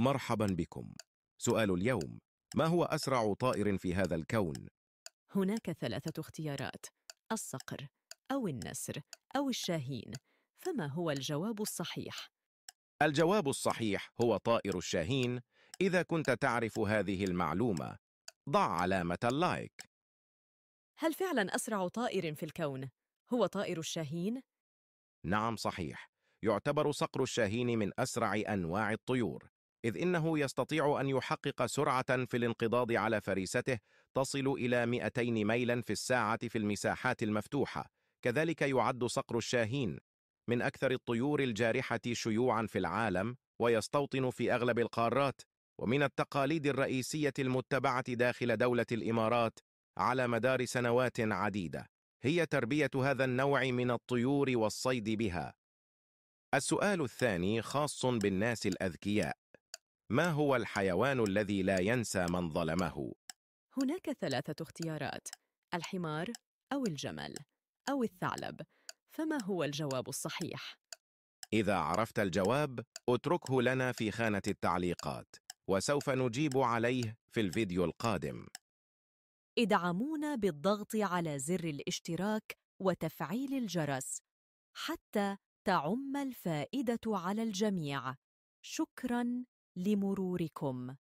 مرحبا بكم سؤال اليوم ما هو أسرع طائر في هذا الكون؟ هناك ثلاثة اختيارات الصقر أو النسر أو الشاهين فما هو الجواب الصحيح؟ الجواب الصحيح هو طائر الشاهين إذا كنت تعرف هذه المعلومة ضع علامة اللايك هل فعلا أسرع طائر في الكون هو طائر الشاهين؟ نعم صحيح يعتبر صقر الشاهين من أسرع أنواع الطيور إذ إنه يستطيع أن يحقق سرعة في الانقضاض على فريسته تصل إلى 200 ميلا في الساعة في المساحات المفتوحة كذلك يعد صقر الشاهين من أكثر الطيور الجارحة شيوعا في العالم ويستوطن في أغلب القارات ومن التقاليد الرئيسية المتبعة داخل دولة الإمارات على مدار سنوات عديدة هي تربية هذا النوع من الطيور والصيد بها السؤال الثاني خاص بالناس الأذكياء ما هو الحيوان الذي لا ينسى من ظلمه؟ هناك ثلاثة اختيارات الحمار أو الجمل أو الثعلب فما هو الجواب الصحيح؟ إذا عرفت الجواب اتركه لنا في خانة التعليقات وسوف نجيب عليه في الفيديو القادم ادعمونا بالضغط على زر الاشتراك وتفعيل الجرس حتى تعم الفائدة على الجميع شكراً لمروركم